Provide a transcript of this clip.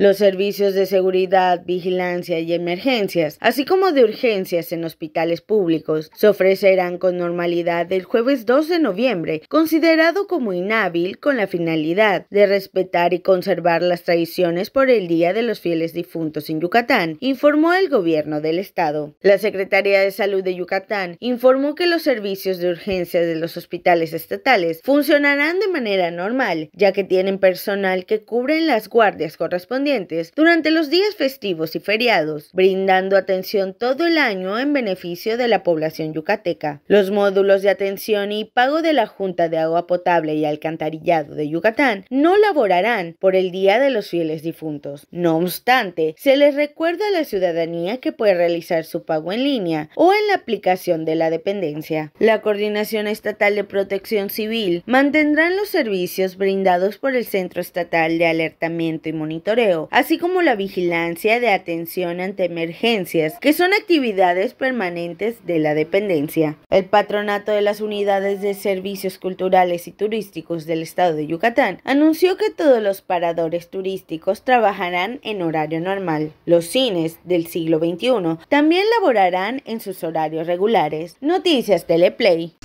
los servicios de seguridad, vigilancia y emergencias, así como de urgencias en hospitales públicos, se ofrecerán con normalidad el jueves 2 de noviembre, considerado como inhábil con la finalidad de respetar y conservar las tradiciones por el Día de los Fieles Difuntos en Yucatán, informó el gobierno del estado. La Secretaría de Salud de Yucatán informó que los servicios de urgencia de los hospitales estatales funcionarán de manera normal, ya que tienen personal que cubren las guardias correspondientes durante los días festivos y feriados, brindando atención todo el año en beneficio de la población yucateca. Los módulos de atención y pago de la Junta de Agua Potable y Alcantarillado de Yucatán no laborarán por el Día de los Fieles Difuntos. No obstante, se les recuerda a la ciudadanía que puede realizar su pago en línea o en la aplicación de la dependencia. La Coordinación Estatal de Protección Civil mantendrán los servicios brindados por el Centro Estatal de Alertamiento y Monitoreo así como la vigilancia de atención ante emergencias, que son actividades permanentes de la dependencia. El patronato de las unidades de servicios culturales y turísticos del estado de Yucatán anunció que todos los paradores turísticos trabajarán en horario normal. Los cines del siglo XXI también laborarán en sus horarios regulares. Noticias Teleplay.